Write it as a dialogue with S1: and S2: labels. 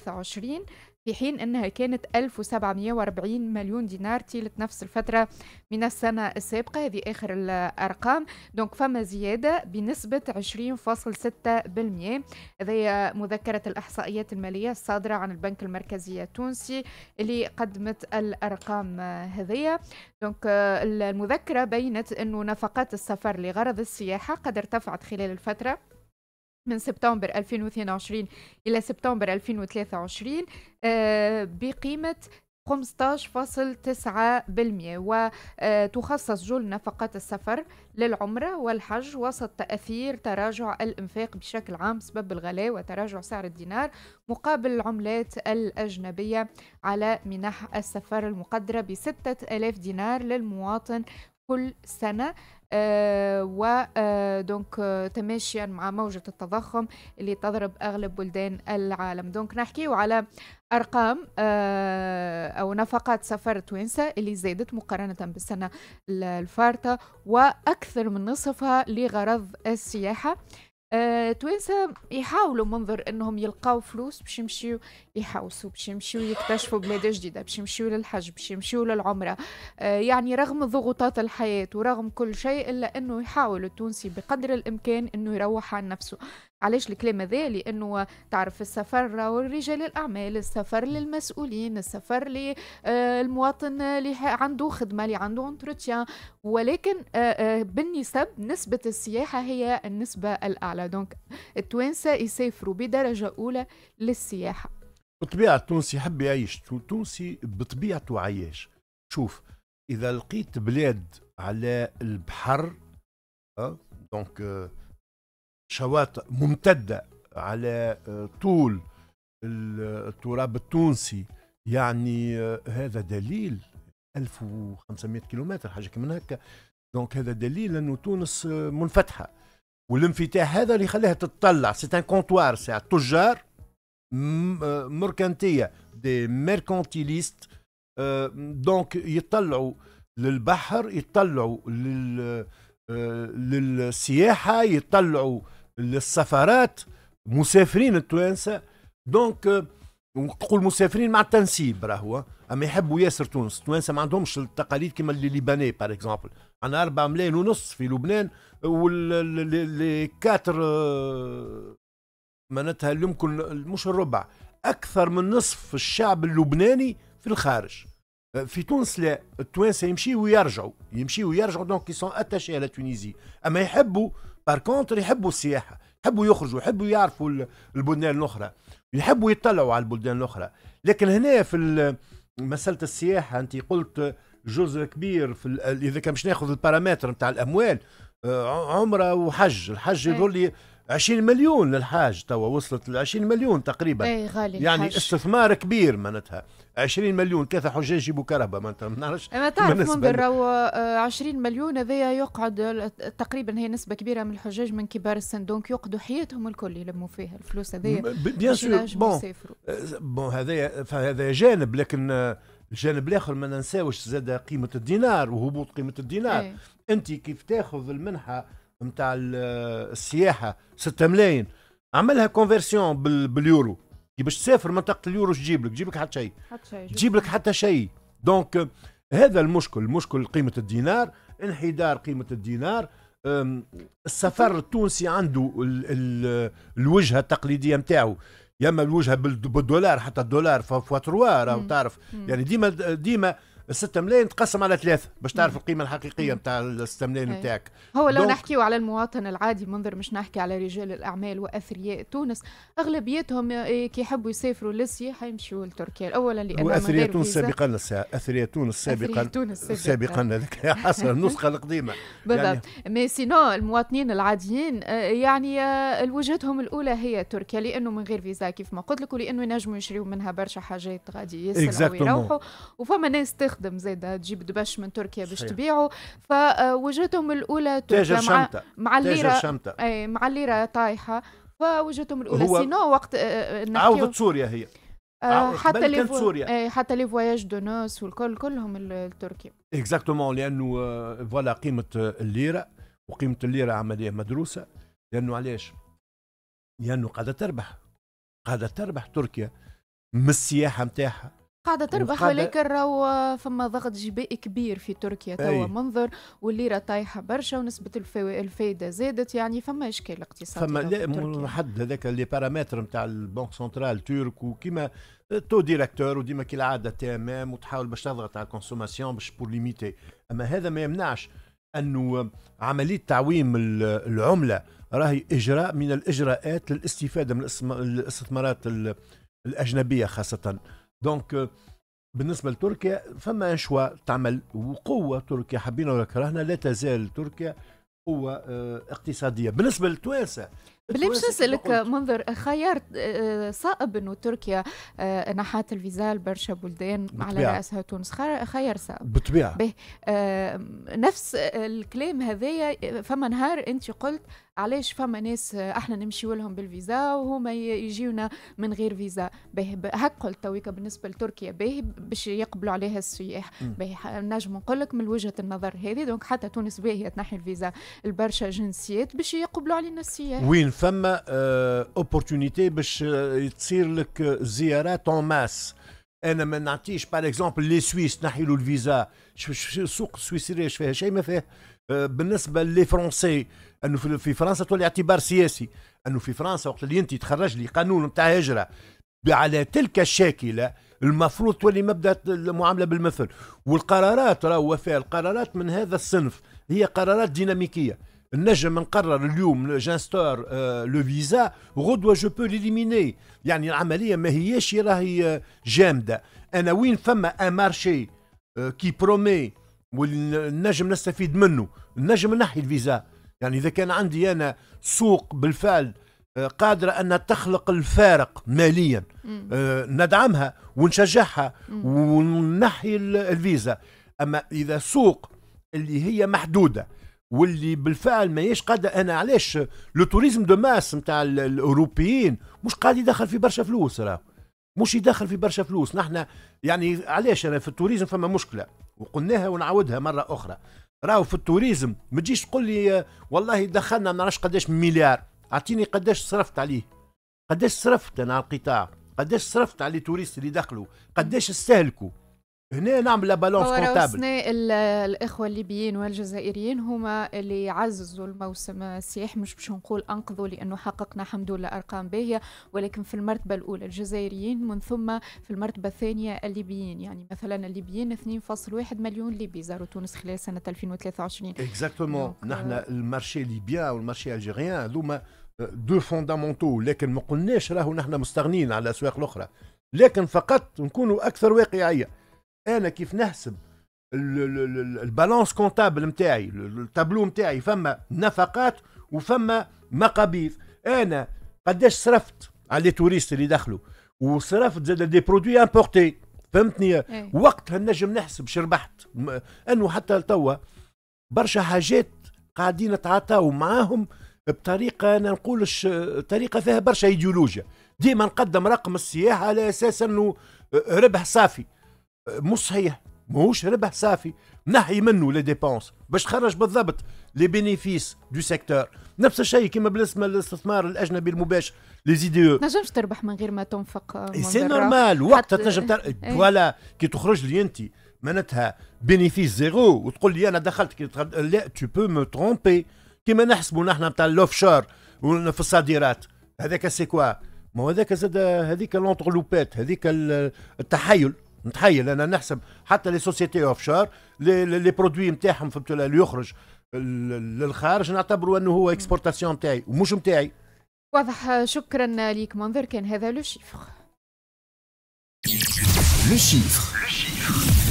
S1: 2023 في حين أنها كانت 1740 مليون دينار طيلة نفس الفترة من السنة السابقة هذه آخر الأرقام دونك فما زيادة بنسبة 20.6% هذه مذكرة الإحصائيات المالية الصادرة عن البنك المركزي التونسي اللي قدمت الأرقام هذية دونك المذكرة بينت أنه نفقات السفر لغرض السياحة قد ارتفعت خلال الفترة من سبتمبر 2022 إلى سبتمبر 2023 آه، بقيمة 15.9% وتخصص آه، جل نفقات السفر للعمرة والحج وسط تأثير تراجع الإنفاق بشكل عام بسبب الغلاء وتراجع سعر الدينار مقابل العملات الأجنبية على منح السفر المقدرة ب 6000 دينار للمواطن كل سنة آه، ودونك آه، آه، تماشيا مع موجة التضخم اللي تضرب أغلب بلدان العالم دونك نحكيو على أرقام أو نفقات سفر توينسا اللي زادت مقارنة بالسنة الفارطة وأكثر من نصفها لغرض السياحة أه، توانسة يحاولوا منظر انهم يلقاو فلوس باش يمشيو يحوسوا باش يمشيو يكتشفوا بلاد جديده باش يمشيو للحج باش يمشيو للعمره أه، يعني رغم ضغوطات الحياه ورغم كل شيء الا انه يحاول التونسي بقدر الامكان انه يروح عن نفسه علاش الكلام هذا لانه تعرف السفر رجال الاعمال السفر للمسؤولين السفر للمواطن آه، اللي عنده خدمه اللي عنده انتروتيان ولكن آه، آه، بالنسب نسبه السياحه هي النسبه الاعلى دونك التوانسه يسافروا بدرجه اولى للسياحه
S2: بطبيعة التونسي يحب يعيش التونسي بطبيعته عياش شوف اذا لقيت بلاد على البحر أه؟ دونك أه شواطئ ممتدة على آه، طول التراب التونسي يعني آه، هذا دليل 1500 كيلومتر حاجة كمان هكا دونك هذا دليل أنه تونس آه، منفتحة والانفتاح هذا اللي خلاها تتطلع سي ان كونتوار ساعة تجار مركنتية دي ميركانتيليست دونك يطلعوا للبحر يطلعوا لل للسياحة يطلعوا السفارات مسافرين التوانسه دونك تقول مسافرين مع التنسيب راهو اما يحبوا ياسر تونس التوانسه ما عندهمش التقاليد كما اللي ليباني باغ اكزومبل عندنا 4 ملايين ونص في لبنان واللي كاتر معناتها يمكن مش الربع اكثر من نصف الشعب اللبناني في الخارج في تونس لا التوانسه يمشيوا ويرجعوا يمشيوا ويرجعوا دونك يسون اتاشي على تونيزي اما يحبوا بار كونتر يحبوا السياحه يحبوا يخرجوا يحبوا يعرفوا البلدان الاخرى يحبوا يطلعوا على البلدان الاخرى لكن هنا في مساله السياحه انت قلت جزء كبير في اذا كان مش ناخذ البارامتر نتاع الاموال آه، عمره وحج الحج إيه. لي 20 مليون للحاج توا وصلت ل 20 مليون تقريبا اي
S1: غالي يعني الحاج.
S2: استثمار كبير معناتها 20 مليون كذا حجاج يجيبوا كهرباء معناتها ما نعرفش إيه، ما تعرف منذر
S1: 20 آه، مليون هذايا يقعد تقريبا هي نسبة كبيرة من الحجاج من كبار السن دونك يقعدوا حياتهم الكل يلموا فيها الفلوس هذايا بيان سور بون آه،
S2: بون هذايا فهذا جانب لكن الجانب الاخر ما ننساوش زاد قيمه الدينار وهبوط قيمه الدينار أي. انت كيف تاخذ المنحه نتاع السياحه 6 ملايين عملها كونفرسيون باليورو كي باش تسافر منطقه اليورو تجيب لك تجيب لك حتى شيء تجيب لك حتى شيء دونك هذا المشكل مشكل قيمه الدينار انحدار قيمه الدينار السفر التونسي عنده الـ الـ الوجهه التقليديه نتاعو يا اما الوجهه بالدولار حتى الدولار فوا تروا تعرف يعني ديما ديما الستة ملايين تقسم على ثلاثة باش تعرف القيمة الحقيقية نتاع الستة ملايين إيه. نتاعك هو لو نحكيو
S1: على المواطن العادي منظر مش نحكي على رجال الأعمال وأثرياء تونس أغلبيتهم إيه، كي يحبوا يسافروا لسيا حيمشيوا لتركيا أولا لأن أثرياء تونس سابقا
S2: أثرياء تونس سابقا تونس سابقا هذيك حسب النسخة القديمة بالضبط
S1: مي يعني- سينو المواطنين العاديين إيه، يعني وجهتهم الأولى هي تركيا لأنه من غير فيزا كيف ما قلت لك ولأنه ينجموا يشريوا منها برشا حاجات غادي يسلموا ويروحوا وفما ناس تخدم زيدا تجيب دبش من تركيا باش تبيعه فوجهتهم الأولى تاجر مع, شمتة. مع الليرة شمتة. أي مع الليرة طايحة فوجهتهم الأولى سينو وقت آه، آه، عوضت
S2: سوريا هي آه، حتى لي سوريا
S1: حتى لي فواياج دو نوس والكل كلهم التركي
S2: اكزاكتومون لانه فوالا قيمه الليره وقيمه الليره عمليه مدروسه لانه علاش؟ لانه قاعده تربح قاعده تربح تركيا من السياحه نتاعها
S1: قاعدة تربح يعني ولكن راهو فما ضغط جبائي كبير في تركيا توا منظر والليرة طايحة برشا ونسبة الفايدة زادت يعني فما إشكال اقتصادي فما لا
S2: حد هذاك لي بارامتر نتاع البنك سنترال ترك وكيما تو ديريكتور وديما كي العادة تي ام ام وتحاول باش تضغط على الكونسوماسيون باش بور ليميتي أما هذا ما يمنعش أنه عملية تعويم العملة راهي إجراء من الإجراءات للاستفادة من الاستثمارات الأجنبية خاصةً دونك آه، بالنسبة لتركيا فما شوا تعمل وقوة تركيا حبينا ولا كرهنا لا تزال تركيا قوة آه، اقتصادية بالنسبة لتوانسة بالله مش نسألك
S1: منظر خيار آه، صائب انه تركيا آه، نحات الفيزا لبرشا بلدان على راسها تونس خيار صائب بالطبيعه آه، نفس الكلام هذايا فما نهار انت قلت علاش فما ناس احنا نمشي لهم بالفيزا وهما يجيونا من غير فيزا باهي هك قلت تويكا بالنسبه لتركيا باهي باش يقبلوا عليها السياح باهي نجم نقول لك من وجهه النظر هذه دونك حتى تونس باهيه تنحي الفيزا البرشا جنسيات باش يقبلوا علينا السياح وين
S2: فما اوبورتونيتي آه، باش آه، تصير لك آه، زيارات اون ماس انا ما نعطيش باغ اكزومبل لي سويس نحي له الفيزا السوق السويسريه اش فيها شيء ما فيه بالنسبه لي فرونسي انه في فرنسا تولي اعتبار سياسي انه في فرنسا وقت اللي انت تخرج لي قانون نتاع هجره على تلك الشاكله المفروض تولي مبدا المعامله بالمثل والقرارات راهو فيها القرارات من هذا الصنف هي قرارات ديناميكيه النجم نقرر اليوم جانستور آه، لو فيزا غدوه جو بو ليليميني يعني العمليه ما هيش راهي آه، جامده انا وين فما ان مارشي آه، كي برومي والنجم نستفيد منه النجم نحي الفيزا يعني اذا كان عندي انا سوق بالفعل قادرة أن تخلق الفارق ماليا ندعمها ونشجعها ونحي الفيزا أما إذا سوق اللي هي محدودة واللي بالفعل ماهيش قادر انا علاش لو توريزم دو ماس نتاع الاوروبيين مش قاعد يدخل في برشا فلوس راه مش يدخل في برشا فلوس نحن يعني علاش انا في التوريزم فما مشكله وقلناها ونعاودها مره اخرى راهو في التوريزم ما تجيش تقول لي والله دخلنا ما نعرفش قداش مليار اعطيني قداش صرفت عليه قداش صرفت انا على القطاع قداش صرفت على التوريست اللي دخلوا قداش استهلكوا هنا نعمل بالونس كونتابل
S1: الاخوه الليبيين والجزائريين هما اللي عززوا الموسم السياحي مش باش نقول انقذوا لانه حققنا الحمد لله ارقام باهيه ولكن في المرتبه الاولى الجزائريين من ثم في المرتبه الثانيه الليبيين يعني مثلا الليبيين 2.1 مليون ليبي زاروا تونس خلال سنه 2023
S2: اكزاكتومون نحن euh, المارشي ليبيا والمارشي الجيريان هذوما دو آه، فوندامونتو لكن ما قلناش راهو نحن مستغنين على الاسواق الاخرى لكن فقط نكونوا اكثر واقعيه انا كيف نحسب البالانس كونتابل نتاعي التابلو نتاعي فما نفقات وفما مقابيض انا قداش صرفت على لي توريست اللي دخلوا وصرفت زاد دي برودوي امبورتي فهمتني ايه. وقتها نجم نحسب شربحت انه حتى توا برشا حاجات قاعدين نتعاطاو معاهم بطريقه انا نقولش طريقه فيها برشا ايديولوجيا ديما نقدم رقم السياحه على اساس انه ربح صافي مو صحيح ماهوش ربح صافي نحي منه لي ديبونس باش تخرج بالضبط لي بينيفيس دو سيكتور نفس الشيء كما بالنسبه للاستثمار الاجنبي المباشر لي زيدي
S1: تنجمش تربح من غير ما تنفق آه، سي نورمال وقتها تنجم تر... إيه.
S2: فوالا كي تخرج لي انت معناتها بينيفيس زيرو وتقول لي انا دخلت كي لا تو بو مو ترومبي كيما نحسبوا نحن نتاع الاوف شور في الصادرات هذاك سي كوا ما هو هذاك زاد هذيك لونترلوبات هذيك التحايل نتخيل انا نحسب حتى لي سوسيتي اوف شور لي, لي برودوي نتاعهم فهمت اللي يخرج للخارج نعتبروا انه هو اكسبورتاسيون نتاعي ومش نتاعي
S1: واضح شكرا ليك منظر كان هذا لو شيفر
S2: لو شيفر